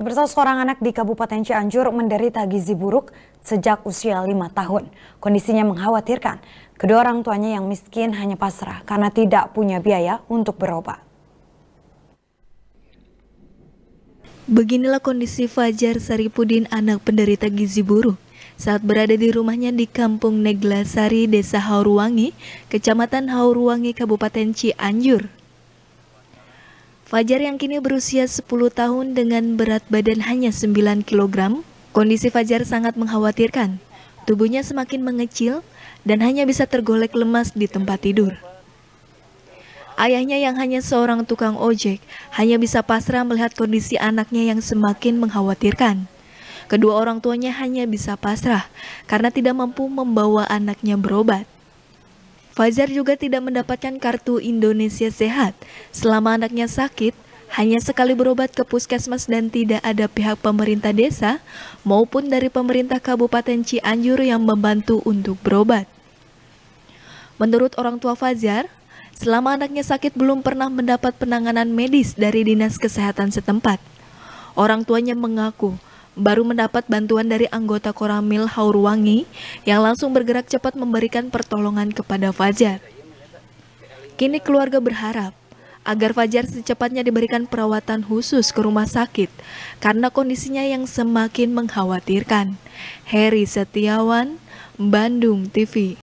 Pemirsa seorang anak di Kabupaten Cianjur menderita gizi buruk sejak usia lima tahun. Kondisinya mengkhawatirkan. Kedua orang tuanya yang miskin hanya pasrah karena tidak punya biaya untuk berobat. Beginilah kondisi Fajar Saripudin anak penderita gizi buruk saat berada di rumahnya di Kampung Neglasari, Desa Hauruwangi, Kecamatan Hauruwangi, Kabupaten Cianjur. Fajar yang kini berusia 10 tahun dengan berat badan hanya 9 kg, kondisi Fajar sangat mengkhawatirkan. Tubuhnya semakin mengecil dan hanya bisa tergolek lemas di tempat tidur. Ayahnya yang hanya seorang tukang ojek hanya bisa pasrah melihat kondisi anaknya yang semakin mengkhawatirkan. Kedua orang tuanya hanya bisa pasrah karena tidak mampu membawa anaknya berobat. Fajar juga tidak mendapatkan kartu Indonesia Sehat. Selama anaknya sakit, hanya sekali berobat ke puskesmas dan tidak ada pihak pemerintah desa maupun dari pemerintah Kabupaten Cianjur yang membantu untuk berobat. Menurut orang tua Fajar, selama anaknya sakit belum pernah mendapat penanganan medis dari Dinas Kesehatan setempat. Orang tuanya mengaku baru mendapat bantuan dari anggota Koramil Haurwangi yang langsung bergerak cepat memberikan pertolongan kepada Fajar. Kini keluarga berharap agar Fajar secepatnya diberikan perawatan khusus ke rumah sakit karena kondisinya yang semakin mengkhawatirkan. Heri Setiawan, Bandung TV